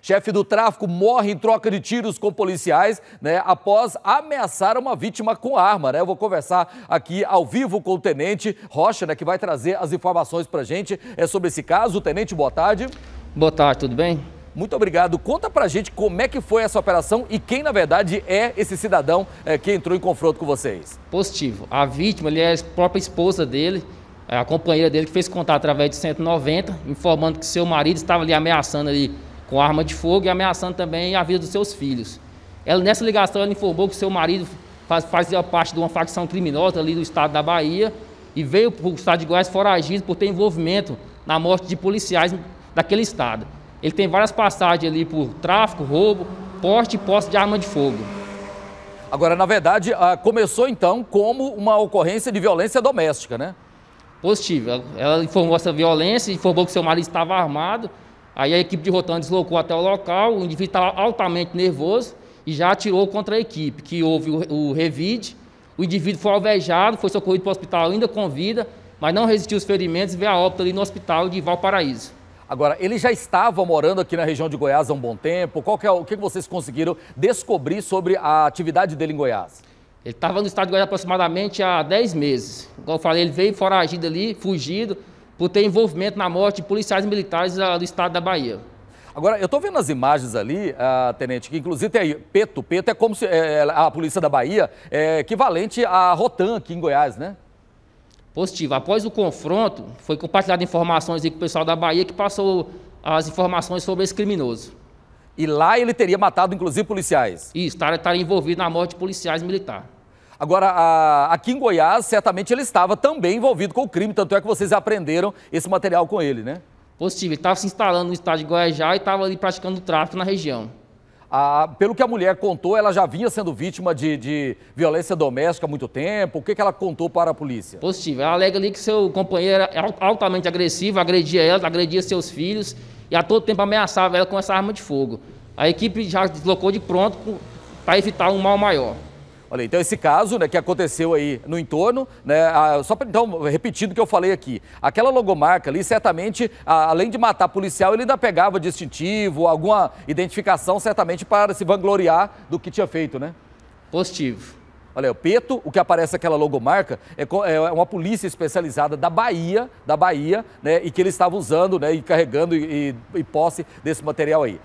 Chefe do tráfico morre em troca de tiros com policiais, né, após ameaçar uma vítima com arma, né? Eu vou conversar aqui ao vivo com o tenente Rocha, né, que vai trazer as informações pra gente é, sobre esse caso. Tenente, boa tarde. Boa tarde, tudo bem? Muito obrigado. Conta pra gente como é que foi essa operação e quem, na verdade, é esse cidadão é, que entrou em confronto com vocês. Positivo. A vítima ele é a própria esposa dele, é a companheira dele que fez contato através de 190, informando que seu marido estava ali ameaçando ali com arma de fogo e ameaçando também a vida dos seus filhos. Ela, nessa ligação, ela informou que seu marido faz, fazia parte de uma facção criminosa ali do estado da Bahia e veio para o estado de Goiás foragido por ter envolvimento na morte de policiais daquele estado. Ele tem várias passagens ali por tráfico, roubo, porte e posse de arma de fogo. Agora, na verdade, ah, começou então como uma ocorrência de violência doméstica, né? Positivo. Ela informou essa violência, informou que seu marido estava armado Aí a equipe de Rotan deslocou até o local, o indivíduo estava altamente nervoso e já atirou contra a equipe, que houve o, o revide. O indivíduo foi alvejado, foi socorrido para o hospital ainda com vida, mas não resistiu aos ferimentos e veio a óbito ali no hospital de Valparaíso. Agora, ele já estava morando aqui na região de Goiás há um bom tempo. Qual é, o que vocês conseguiram descobrir sobre a atividade dele em Goiás? Ele estava no estado de Goiás aproximadamente há 10 meses. Como eu falei, ele veio foragido ali, fugido, por ter envolvimento na morte de policiais militares ah, do estado da Bahia. Agora, eu estou vendo as imagens ali, ah, Tenente, que inclusive tem aí Peto. Peto é como se é, é, a Polícia da Bahia é equivalente à Rotan aqui em Goiás, né? Positivo. Após o confronto, foi compartilhado informações aí com o pessoal da Bahia que passou as informações sobre esse criminoso. E lá ele teria matado, inclusive, policiais? Isso, estaria tá, tá envolvido na morte de policiais militares. Agora, a, aqui em Goiás, certamente ele estava também envolvido com o crime, tanto é que vocês aprenderam esse material com ele, né? Positivo. ele estava se instalando no estado de Goiajá e estava ali praticando tráfico na região. pelo que a mulher contou, ela já vinha sendo vítima de, de, violência doméstica há muito tempo. O que, que ela contou para a polícia? Positivo. Ela alega ali que seu companheiro era altamente agressivo, agredia ela, agredia seus filhos e a todo tempo ameaçava ela com essa arma de fogo. A equipe já deslocou de pronto para evitar um mal maior. Olha, então esse caso né, que aconteceu aí no entorno, né, a, só pra, então repetindo o que eu falei aqui, aquela logomarca ali certamente, a, além de matar policial, ele ainda pegava distintivo, alguma identificação certamente para se vangloriar do que tinha feito, né? Positivo. Olha, o Peto, o que aparece aquela logomarca, é, é, uma polícia especializada da Bahia, da Bahia, né? E que ele estava usando, né? E carregando e, e, e posse desse material aí.